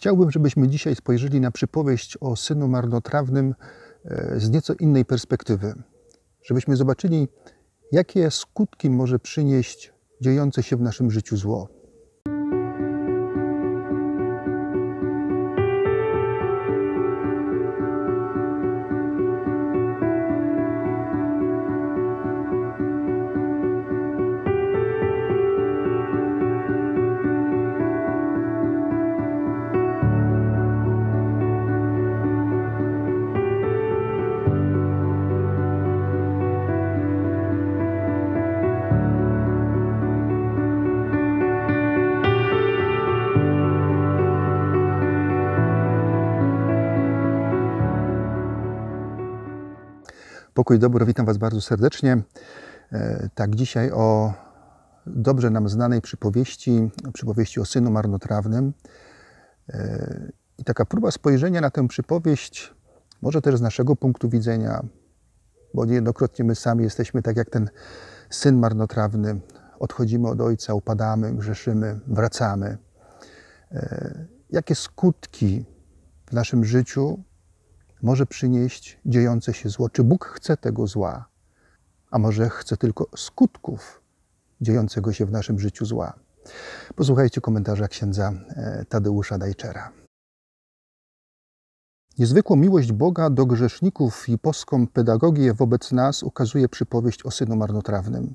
Chciałbym, żebyśmy dzisiaj spojrzeli na przypowieść o synu marnotrawnym e, z nieco innej perspektywy, żebyśmy zobaczyli, jakie skutki może przynieść dziejące się w naszym życiu zło. Pokój dobry, witam Was bardzo serdecznie. E, tak, dzisiaj o dobrze nam znanej przypowieści, przypowieści o synu marnotrawnym. E, I taka próba spojrzenia na tę przypowieść, może też z naszego punktu widzenia, bo niejednokrotnie my sami jesteśmy tak jak ten syn marnotrawny. Odchodzimy od ojca, upadamy, grzeszymy, wracamy. E, jakie skutki w naszym życiu może przynieść dziejące się zło. Czy Bóg chce tego zła, a może chce tylko skutków dziejącego się w naszym życiu zła? Posłuchajcie komentarza księdza e, Tadeusza Dajczera. Niezwykłą miłość Boga do grzeszników i polską pedagogię wobec nas ukazuje przypowieść o synu marnotrawnym.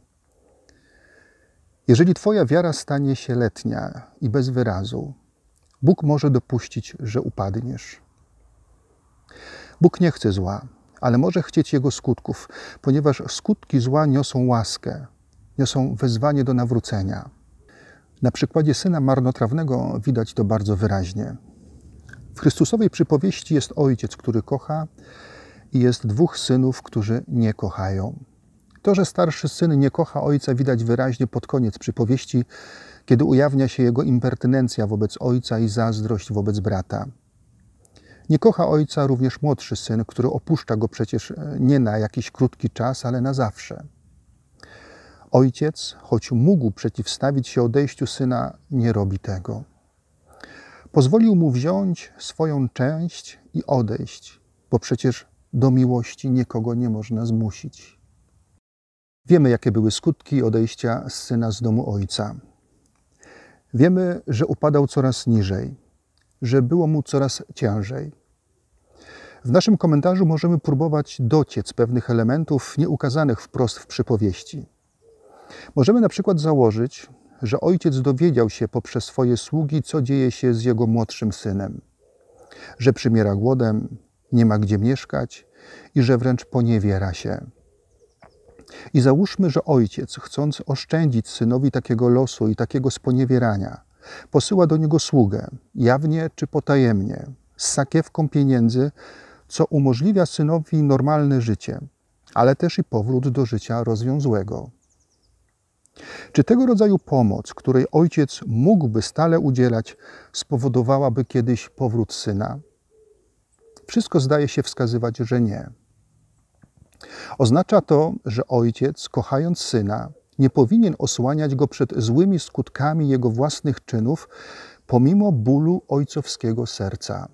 Jeżeli Twoja wiara stanie się letnia i bez wyrazu, Bóg może dopuścić, że upadniesz. Bóg nie chce zła, ale może chcieć jego skutków, ponieważ skutki zła niosą łaskę, niosą wezwanie do nawrócenia. Na przykładzie syna marnotrawnego widać to bardzo wyraźnie. W Chrystusowej przypowieści jest ojciec, który kocha, i jest dwóch synów, którzy nie kochają. To, że starszy syn nie kocha ojca, widać wyraźnie pod koniec przypowieści, kiedy ujawnia się jego impertynencja wobec ojca i zazdrość wobec brata. Nie kocha ojca również młodszy syn, który opuszcza go przecież e, nie na jakiś krótki czas, ale na zawsze. Ojciec, choć mógł przeciwstawić się odejściu syna, nie robi tego. Pozwolił mu wziąć swoją część i odejść, bo przecież do miłości nikogo nie można zmusić. Wiemy, jakie były skutki odejścia syna z domu ojca. Wiemy, że upadał coraz niżej że było mu coraz ciężej. W naszym komentarzu możemy próbować dociec pewnych elementów nieukazanych wprost w przypowieści. Możemy na przykład założyć, że ojciec dowiedział się poprzez swoje sługi, co dzieje się z jego młodszym synem, że przymiera głodem, nie ma gdzie mieszkać i że wręcz poniewiera się. I załóżmy, że ojciec, chcąc oszczędzić synowi takiego losu i takiego sponiewierania, Posyła do niego sługę, jawnie czy potajemnie, z sakiewką pieniędzy, co umożliwia synowi normalne życie, ale też i powrót do życia rozwiązłego. Czy tego rodzaju pomoc, której ojciec mógłby stale udzielać, spowodowałaby kiedyś powrót syna? Wszystko zdaje się wskazywać, że nie. Oznacza to, że ojciec, kochając syna, nie powinien osłaniać go przed złymi skutkami jego własnych czynów, pomimo bólu ojcowskiego serca.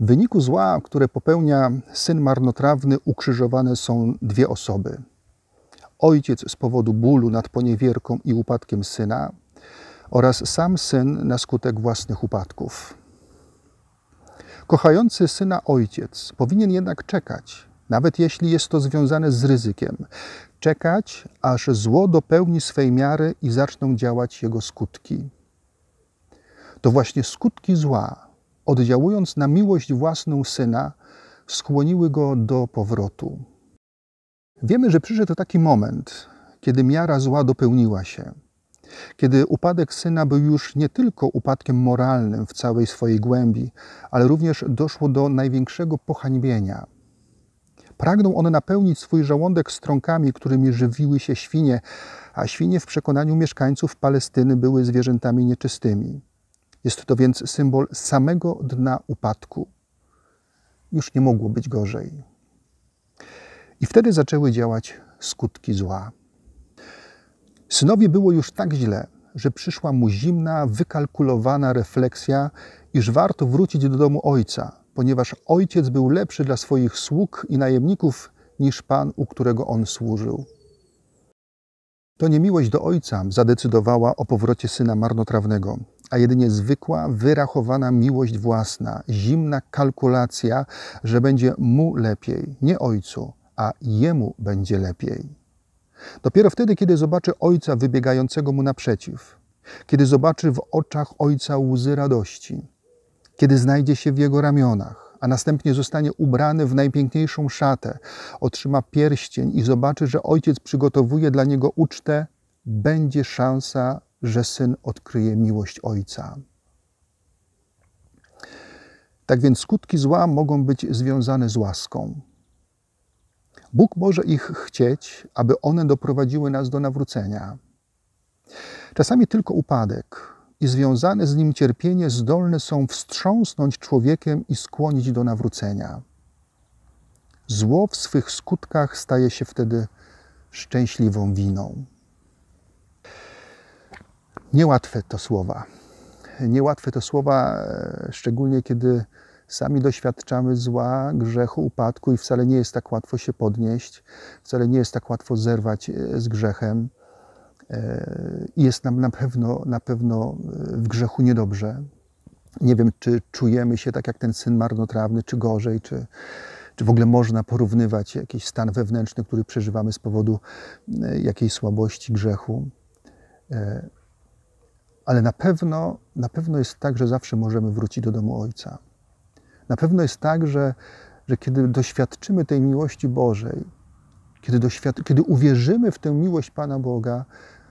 W wyniku zła, które popełnia syn marnotrawny, ukrzyżowane są dwie osoby. Ojciec z powodu bólu nad poniewierką i upadkiem syna oraz sam syn na skutek własnych upadków. Kochający syna ojciec powinien jednak czekać, nawet jeśli jest to związane z ryzykiem czekać, aż zło dopełni swej miary i zaczną działać jego skutki. To właśnie skutki zła, oddziałując na miłość własną syna, skłoniły go do powrotu. Wiemy, że przyszedł taki moment, kiedy miara zła dopełniła się, kiedy upadek syna był już nie tylko upadkiem moralnym w całej swojej głębi, ale również doszło do największego pohańbienia – Pragną one napełnić swój żołądek strąkami, którymi żywiły się świnie, a świnie w przekonaniu mieszkańców Palestyny były zwierzętami nieczystymi. Jest to więc symbol samego dna upadku. Już nie mogło być gorzej. I wtedy zaczęły działać skutki zła. Synowi było już tak źle, że przyszła mu zimna, wykalkulowana refleksja, iż warto wrócić do domu ojca, ponieważ ojciec był lepszy dla swoich sług i najemników niż pan, u którego on służył. To nie miłość do ojca zadecydowała o powrocie syna marnotrawnego, a jedynie zwykła, wyrachowana miłość własna, zimna kalkulacja, że będzie mu lepiej, nie ojcu, a jemu będzie lepiej. Dopiero wtedy, kiedy zobaczy ojca wybiegającego mu naprzeciw, kiedy zobaczy w oczach ojca łzy radości, kiedy znajdzie się w jego ramionach, a następnie zostanie ubrany w najpiękniejszą szatę, otrzyma pierścień i zobaczy, że ojciec przygotowuje dla niego ucztę, będzie szansa, że syn odkryje miłość ojca. Tak więc skutki zła mogą być związane z łaską. Bóg może ich chcieć, aby one doprowadziły nas do nawrócenia. Czasami tylko upadek, i związane z nim cierpienie zdolne są wstrząsnąć człowiekiem i skłonić do nawrócenia. Zło w swych skutkach staje się wtedy szczęśliwą winą. Niełatwe to słowa. Niełatwe to słowa, e, szczególnie kiedy sami doświadczamy zła, grzechu, upadku i wcale nie jest tak łatwo się podnieść, wcale nie jest tak łatwo zerwać e, z grzechem. E, jest nam na pewno, na pewno e, w grzechu niedobrze. Nie wiem, czy czujemy się tak jak ten syn marnotrawny, czy gorzej, czy, czy w ogóle można porównywać jakiś stan wewnętrzny, który przeżywamy z powodu e, jakiejś słabości, grzechu. Ale na pewno, na pewno jest tak, że zawsze możemy wrócić do domu Ojca. Na pewno jest tak, że, że kiedy doświadczymy tej miłości Bożej, kiedy, doświad- kiedy uwierzymy w tę miłość Pana Boga,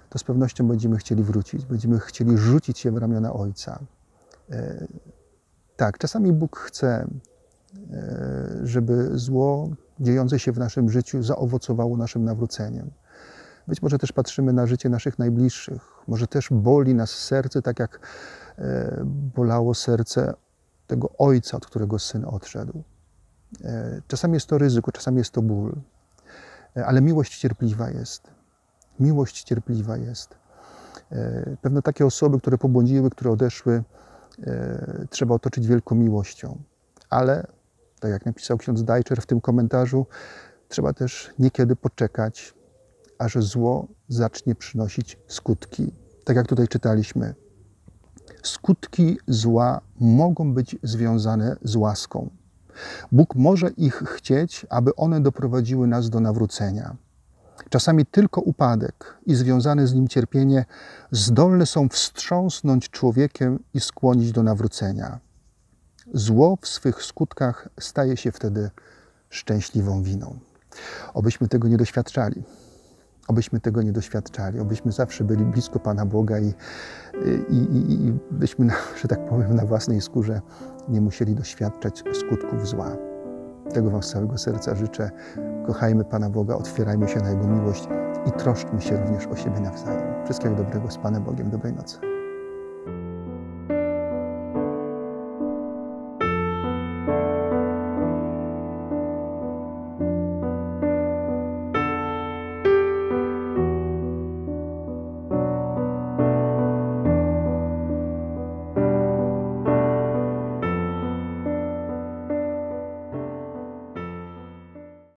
to z pewnością będziemy chcieli wrócić, będziemy chcieli rzucić się w ramiona Ojca. E, tak, czasami Bóg chce, e, żeby zło dziejące się w naszym życiu zaowocowało naszym nawróceniem. Być może też patrzymy na życie naszych najbliższych, może też boli nas serce, tak jak e, bolało serce tego ojca, od którego syn odszedł. Czasami jest to ryzyko, czasami jest to ból, ale miłość cierpliwa jest. Miłość cierpliwa jest. E, pewne takie osoby, które pobłądziły, które odeszły, e, trzeba otoczyć wielką miłością. Ale, tak jak napisał ksiądz Dajczer w tym komentarzu, trzeba też niekiedy poczekać, aż zło zacznie przynosić skutki. Tak jak tutaj czytaliśmy. Skutki zła mogą być związane z łaską. Bóg może ich chcieć, aby one doprowadziły nas do nawrócenia. Czasami tylko upadek i związane z nim cierpienie zdolne są wstrząsnąć człowiekiem i skłonić do nawrócenia. Zło w swych skutkach staje się wtedy szczęśliwą winą. Obyśmy tego nie doświadczali. Obyśmy tego nie doświadczali, obyśmy zawsze byli blisko Pana Boga i, i, i, i byśmy, że tak powiem, na własnej skórze nie musieli doświadczać skutków zła. Tego Wam z całego serca życzę. Kochajmy Pana Boga, otwierajmy się na Jego miłość i troszczmy się również o siebie nawzajem. Wszystkiego dobrego z Panem Bogiem. Dobrej nocy.